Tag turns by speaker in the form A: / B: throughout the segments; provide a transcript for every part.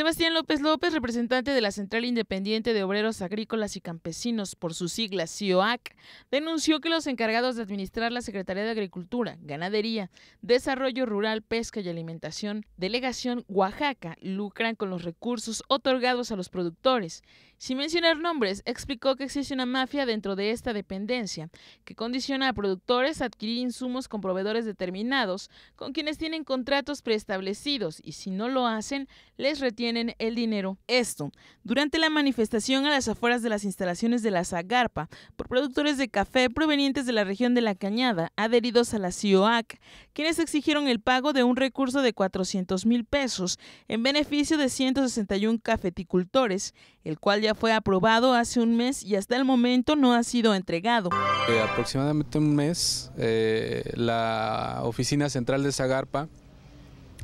A: Sebastián López López, representante de la Central Independiente de Obreros Agrícolas y Campesinos, por su sigla CIOAC, denunció que los encargados de administrar la Secretaría de Agricultura, Ganadería, Desarrollo Rural, Pesca y Alimentación, Delegación Oaxaca, lucran con los recursos otorgados a los productores. Sin mencionar nombres, explicó que existe una mafia dentro de esta dependencia, que condiciona a productores a adquirir insumos con proveedores determinados, con quienes tienen contratos preestablecidos, y si no lo hacen, les retienen el dinero. Esto, durante la manifestación a las afueras de las instalaciones de la Zagarpa por productores de café provenientes de la región de La Cañada, adheridos a la CIOAC, quienes exigieron el pago de un recurso de 400 mil pesos en beneficio de 161 cafeticultores, el cual ya fue aprobado hace un mes y hasta el momento no ha sido entregado.
B: Eh, aproximadamente un mes, eh, la oficina central de Zagarpa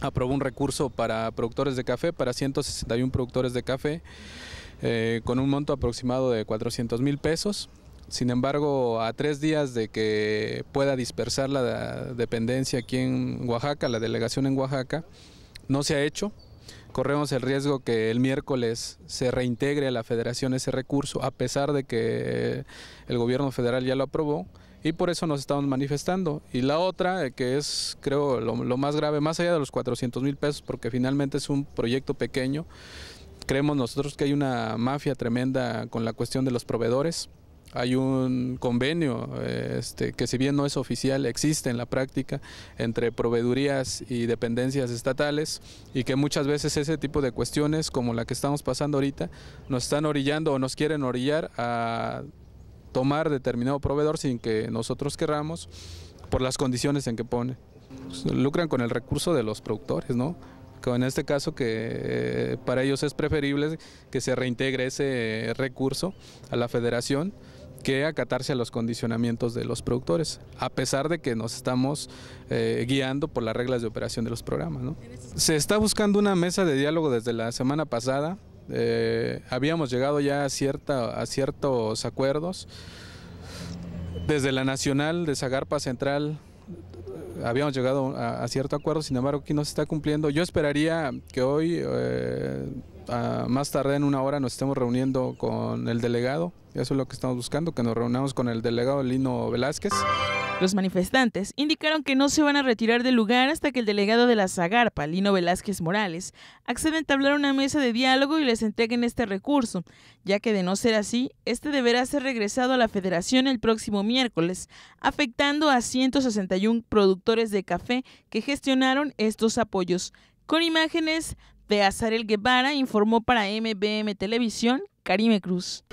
B: aprobó un recurso para productores de café, para 161 productores de café, eh, con un monto aproximado de 400 mil pesos. Sin embargo, a tres días de que pueda dispersar la dependencia aquí en Oaxaca, la delegación en Oaxaca, no se ha hecho corremos el riesgo que el miércoles se reintegre a la federación ese recurso, a pesar de que el gobierno federal ya lo aprobó, y por eso nos estamos manifestando. Y la otra, eh, que es creo lo, más grave, más allá de los 400 mil pesos, porque finalmente es un proyecto pequeño, creemos nosotros que hay una mafia tremenda con la cuestión de los proveedores hay un convenio este, que si bien no es oficial, existe en la práctica entre proveedurías y dependencias estatales y que muchas veces ese tipo de cuestiones como la que estamos pasando ahorita nos están orillando o nos quieren orillar a tomar determinado proveedor sin que nosotros querramos por las condiciones en que pone. Pues, lucran con el recurso de los productores, ¿no? en este caso que eh, para ellos es preferible que se reintegre ese recurso a la federación que acatarse a los condicionamientos de los productores, a pesar de que nos estamos eh, guiando por las reglas de operación de los programas. Se está buscando una mesa de diálogo desde la semana pasada, eh, habíamos llegado ya a, cierta, a ciertos acuerdos, desde la nacional de Zagarpa Central habíamos llegado a, cierto acuerdo, sin embargo aquí no se está cumpliendo. Yo esperaría que hoy, eh, más tarde en una hora, nos estemos reuniendo con el delegado. Eso es lo que estamos buscando, que nos reunamos con el delegado Lino Velázquez.
A: Los manifestantes indicaron que no se van a retirar del lugar hasta que el delegado de la Zagarpa, Lino Velázquez Morales, acceda a entablar una mesa de diálogo y les entreguen este recurso, ya que de no ser así, este deberá ser regresado a la Federación el próximo miércoles, afectando a 161 productores de café que gestionaron estos apoyos. Con imágenes de Azarel Guevara, informó para MBM Televisión, Karime Cruz.